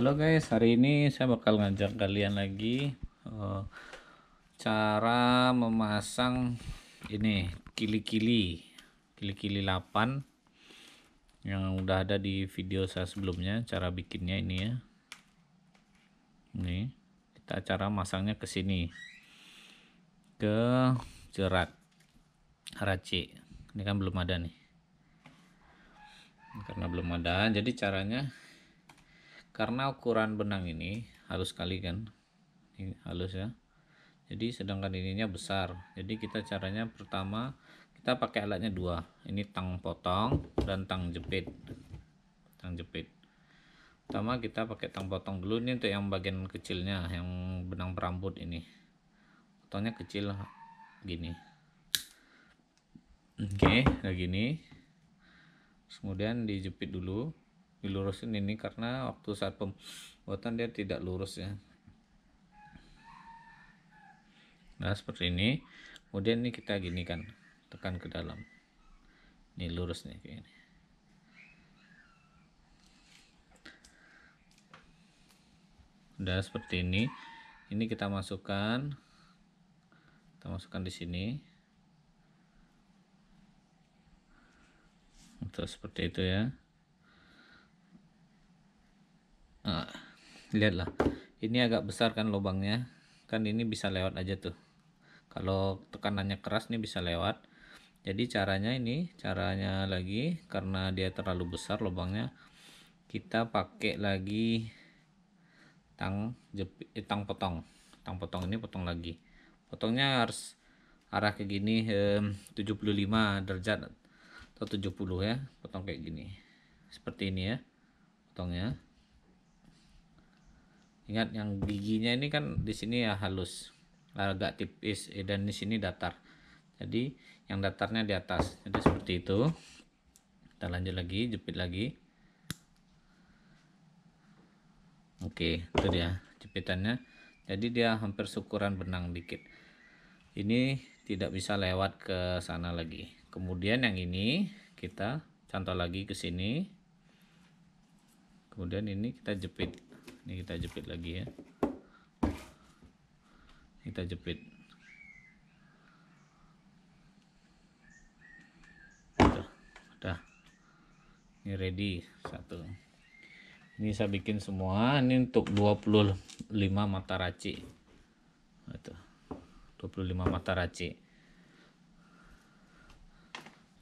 Halo guys, hari ini saya bakal ngajak kalian lagi uh, cara memasang ini kili-kili, kili-kili 8 yang udah ada di video saya sebelumnya, cara bikinnya ini ya. Ini kita cara masangnya ke sini. Ke jerat raci. Ini kan belum ada nih. Karena belum ada, jadi caranya karena ukuran benang ini halus sekali kan ini halus ya jadi sedangkan ininya besar jadi kita caranya pertama kita pakai alatnya dua ini tang potong dan tang jepit tang jepit pertama kita pakai tang potong dulu ini untuk yang bagian kecilnya yang benang perambut ini potongnya kecil gini oke okay, kayak gini kemudian dijepit dulu dilurusin ini karena waktu saat pembuatan dia tidak lurus ya nah seperti ini kemudian ini kita gini kan tekan ke dalam ini lurus nih kayak ini udah seperti ini ini kita masukkan kita masukkan di sini untuk seperti itu ya lihatlah ini agak besar kan lubangnya kan ini bisa lewat aja tuh kalau tekanannya keras nih bisa lewat jadi caranya ini caranya lagi karena dia terlalu besar lubangnya kita pakai lagi tang jepit eh, tang potong tang potong ini potong lagi potongnya harus arah ke gini eh, 75 derajat atau 70 ya potong kayak gini seperti ini ya potongnya Ingat yang giginya ini kan di sini ya halus, agak tipis dan di sini datar. Jadi yang datarnya di atas. Jadi seperti itu. Kita lanjut lagi, jepit lagi. Oke, itu dia jepitannya. Jadi dia hampir seukuran benang dikit. Ini tidak bisa lewat ke sana lagi. Kemudian yang ini kita contoh lagi ke sini. Kemudian ini kita jepit ini kita jepit lagi ya kita jepit udah udah ini ready satu ini saya bikin semua ini untuk 25 mata raci itu 25 mata raci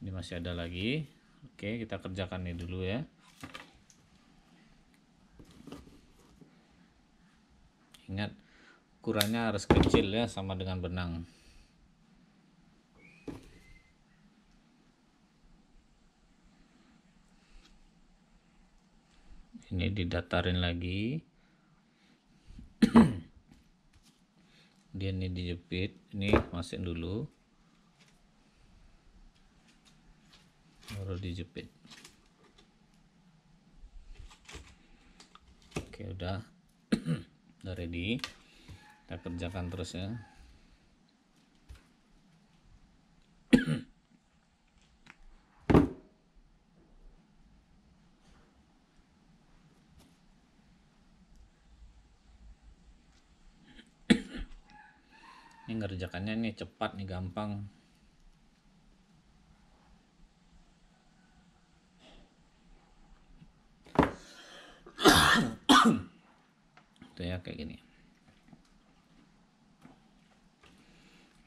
ini masih ada lagi oke kita kerjakan ini dulu ya Ingat ukurannya harus kecil ya sama dengan benang. Ini didatarin lagi. Dia ini dijepit, ini masukin dulu. Baru dijepit. Oke, udah udah ready kita kerjakan terus ya ini ngerjakannya nih cepat nih gampang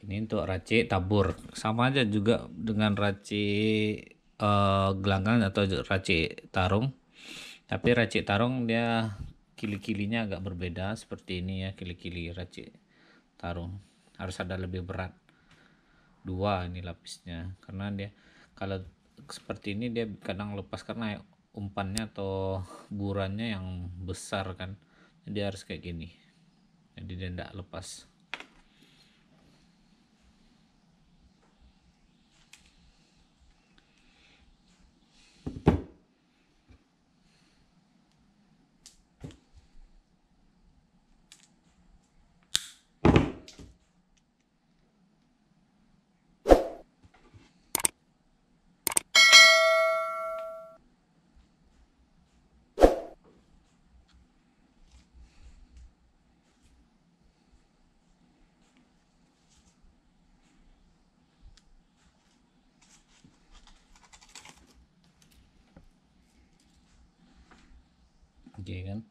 ini untuk racik tabur sama aja juga dengan racik uh, eh, gelanggang atau racik tarung tapi racik tarung dia kili-kilinya agak berbeda seperti ini ya kili-kili racik tarung harus ada lebih berat dua ini lapisnya karena dia kalau seperti ini dia kadang lepas karena umpannya atau burannya yang besar kan jadi harus kayak gini jadi dia tidak lepas abgegeben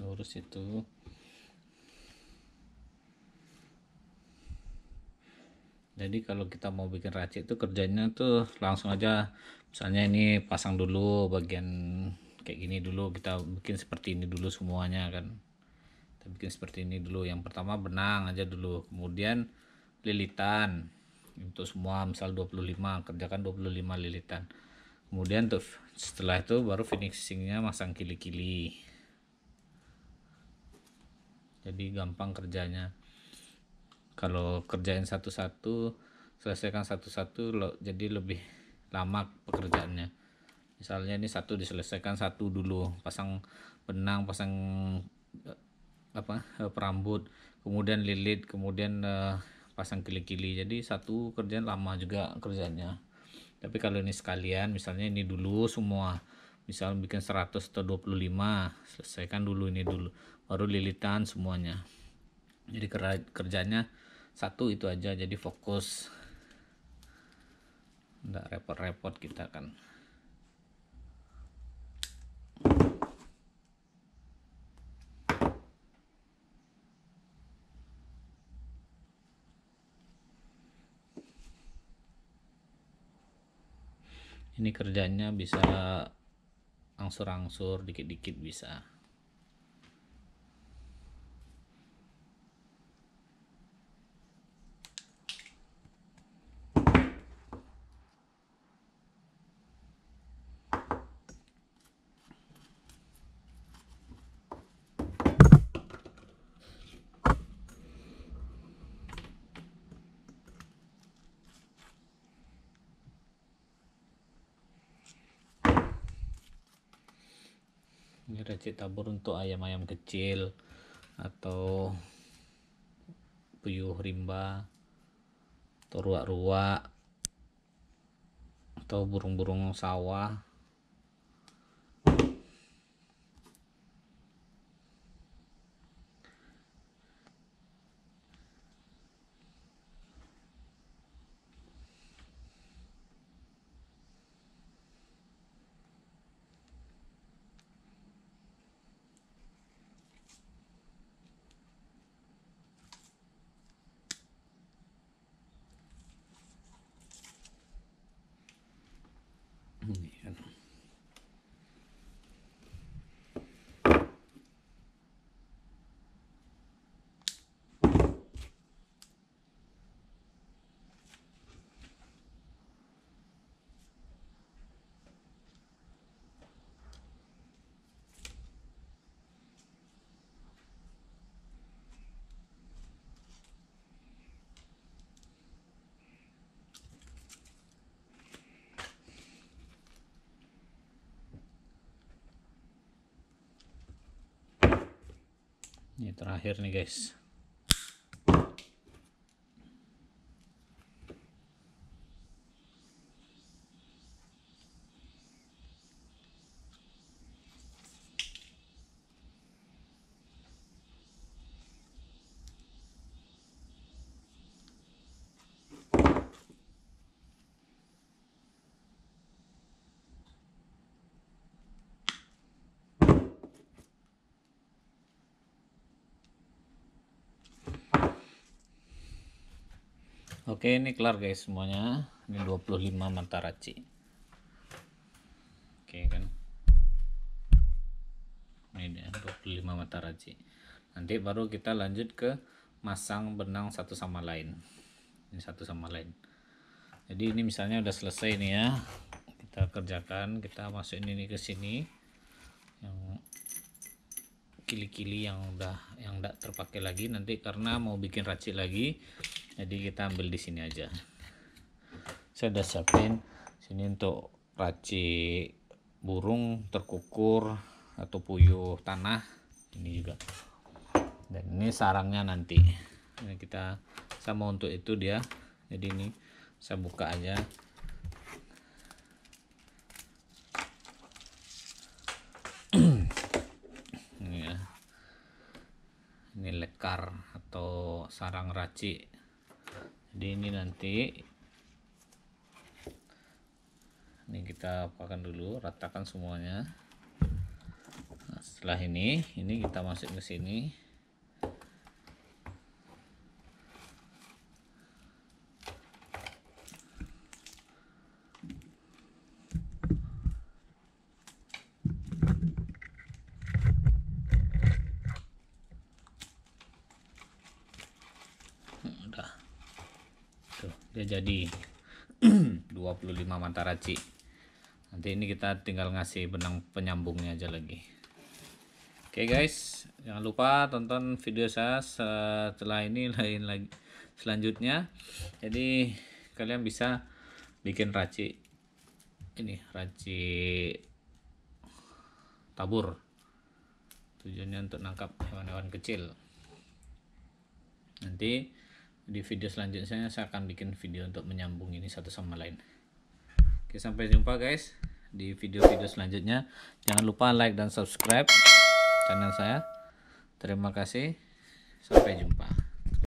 lurus itu jadi kalau kita mau bikin racik itu kerjanya tuh langsung aja misalnya ini pasang dulu bagian kayak gini dulu kita bikin seperti ini dulu semuanya kan kita bikin seperti ini dulu yang pertama benang aja dulu kemudian lilitan untuk semua misal 25 kerjakan 25 lilitan kemudian tuh setelah itu baru finishingnya masang kili-kili jadi gampang kerjanya kalau kerjain satu-satu selesaikan satu-satu lo jadi lebih lama pekerjaannya misalnya ini satu diselesaikan satu dulu pasang benang pasang eh, apa eh, perambut kemudian lilit kemudian eh, pasang kili-kili jadi satu kerjaan lama juga kerjanya tapi kalau ini sekalian misalnya ini dulu semua misal bikin 100 atau 25 selesaikan dulu ini dulu baru lilitan semuanya jadi kerjanya satu itu aja jadi fokus enggak repot-repot kita kan ini kerjanya bisa angsur-angsur dikit-dikit bisa ini tabur untuk ayam-ayam kecil atau puyuh rimba atau ruak-ruak atau burung-burung sawah Mm-hmm. Yeah. terakhir nih guys Oke ini kelar guys semuanya Ini 25 mata raci Oke kan Ini dia 25 mata raci Nanti baru kita lanjut ke Masang benang satu sama lain Ini satu sama lain Jadi ini misalnya udah selesai nih ya Kita kerjakan Kita masuk ini ke sini Yang kili-kili yang udah yang tidak terpakai lagi nanti karena mau bikin racik lagi jadi kita ambil di sini aja saya udah siapin sini untuk racik burung terkukur atau puyuh tanah ini juga dan ini sarangnya nanti ini kita sama untuk itu dia jadi ini saya buka aja ini ya ini lekar atau sarang racik jadi ini nanti ini kita apakan dulu ratakan semuanya nah, setelah ini ini kita masuk ke sini dia ya, jadi 25 raci nanti ini kita tinggal ngasih benang penyambungnya aja lagi oke okay guys jangan lupa tonton video saya setelah ini lain lagi selanjutnya jadi kalian bisa bikin raci ini raci tabur tujuannya untuk nangkap hewan-hewan kecil nanti di video selanjutnya saya akan bikin video untuk menyambung ini satu sama lain oke sampai jumpa guys di video-video selanjutnya jangan lupa like dan subscribe channel saya terima kasih sampai jumpa